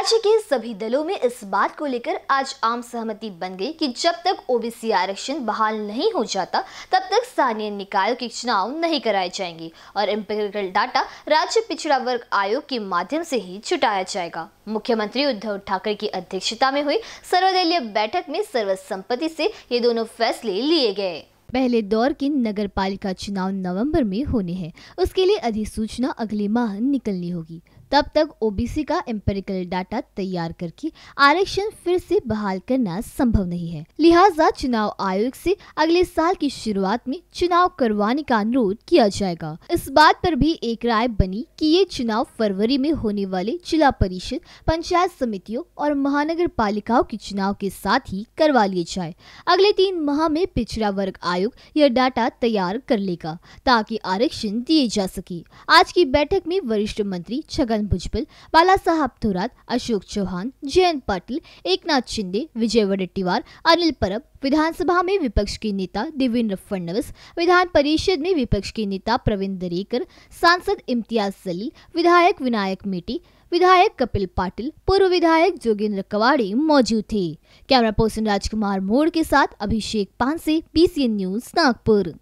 राज्य के सभी दलों में इस बात को लेकर आज आम सहमति बन गई कि जब तक ओबीसी आरक्षण बहाल नहीं हो जाता तब तक स्थानीय निकायों के चुनाव नहीं कराए जाएंगे और एम्पेरिकल डाटा राज्य पिछड़ा वर्ग आयोग के माध्यम से ही छुटाया जाएगा मुख्यमंत्री उद्धव ठाकरे की अध्यक्षता में हुई सर्वदलीय बैठक में सर्वसम्मति से ये दोनों फैसले लिए गए पहले दौर के नगर पालिका चुनाव नवम्बर में होने हैं उसके लिए अधिसूचना अगले माह निकलनी होगी तब तक ओबीसी का एम्पेरिकल डाटा तैयार करके आरक्षण फिर से बहाल करना संभव नहीं है लिहाजा चुनाव आयोग से अगले साल की शुरुआत में चुनाव करवाने का अनुरोध किया जाएगा इस बात पर भी एक राय बनी कि ये चुनाव फरवरी में होने वाले जिला परिषद पंचायत समितियों और महानगर पालिकाओं के चुनाव के साथ ही करवा लिए जाए अगले तीन माह में पिछड़ा वर्ग आयोग यह डाटा तैयार कर लेगा ताकि आरक्षण दिए जा सके आज की बैठक में वरिष्ठ मंत्री छगन छगन भुजबल साहब थोरात अशोक चौहान जयंत एक एकनाथ शिंदे विजय वडेट्टीवार अनिल परब विधानसभा में विपक्ष के नेता देवेंद्र फडणवीस विधान परिषद में विपक्ष के नेता प्रवीण दरेकर सांसद इम्तियाज सलील विधायक विनायक मेटी विधायक कपिल पाटिल पूर्व विधायक जोगेंद्र कवाड़ी मौजूद थे कैमरा पर्सन राजकुमार मोड़ के साथ अभिषेक पांसे बी न्यूज नागपुर